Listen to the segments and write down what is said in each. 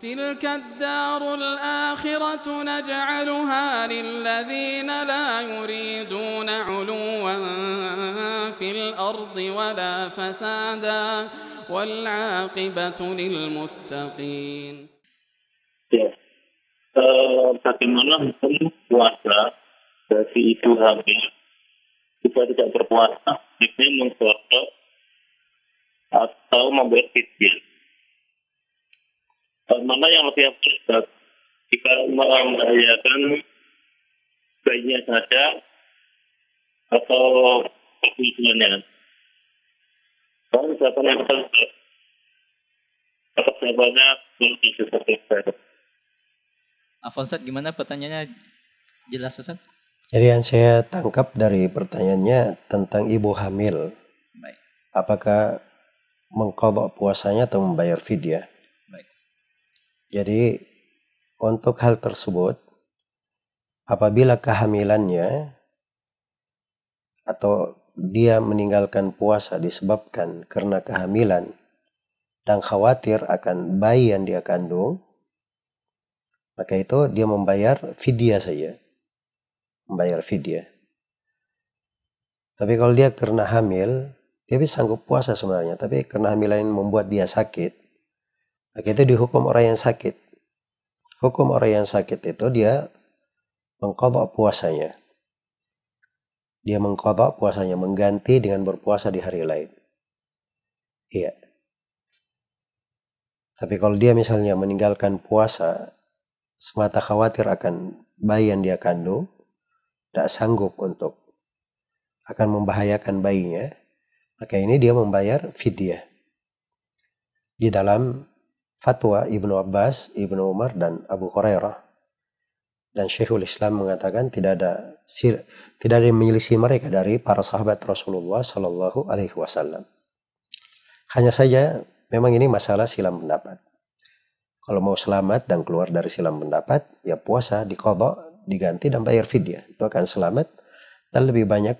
تلك الدار الآخرة نجعلها للذين لا يريدون علوا في الأرض ولا فسادا والعاقبة للمتقين bagaimana hukum puasa bagi itu hamil jika tidak berpuasa, dia mengkodok atau membuat fitbit. mana yang lebih absurd jika membahayakan bayinya saja atau kebutuhannya kalau siapa yang paling apa jawabannya belum disebutkan Afonsat gimana pertanyaannya jelas Ustaz? Jadi yang saya tangkap dari pertanyaannya tentang ibu hamil. Baik. Apakah mengkodok puasanya atau membayar fidyah? Jadi untuk hal tersebut apabila kehamilannya atau dia meninggalkan puasa disebabkan karena kehamilan dan khawatir akan bayi yang dia kandung maka itu dia membayar fidyah saja membayar fidyah tapi kalau dia karena hamil dia bisa sanggup puasa sebenarnya tapi karena hamilan membuat dia sakit kita dihukum orang yang sakit. Hukum orang yang sakit itu dia mengkodok puasanya. Dia mengkodok puasanya, mengganti dengan berpuasa di hari lain. Iya. Tapi kalau dia misalnya meninggalkan puasa, semata khawatir akan bayi yang dia kandung, tidak sanggup untuk akan membahayakan bayinya, maka ini dia membayar fidyah. Di dalam fatwa Ibnu Abbas, Ibnu Umar, dan Abu Hurairah. Dan Syekhul Islam mengatakan tidak ada sir, tidak ada yang menyelisih mereka dari para sahabat Rasulullah Shallallahu Alaihi Wasallam. Hanya saja memang ini masalah silam pendapat. Kalau mau selamat dan keluar dari silam pendapat, ya puasa dikodok, diganti dan bayar fidyah. Itu akan selamat dan lebih banyak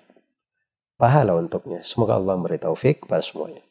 pahala untuknya. Semoga Allah memberi taufik kepada semuanya.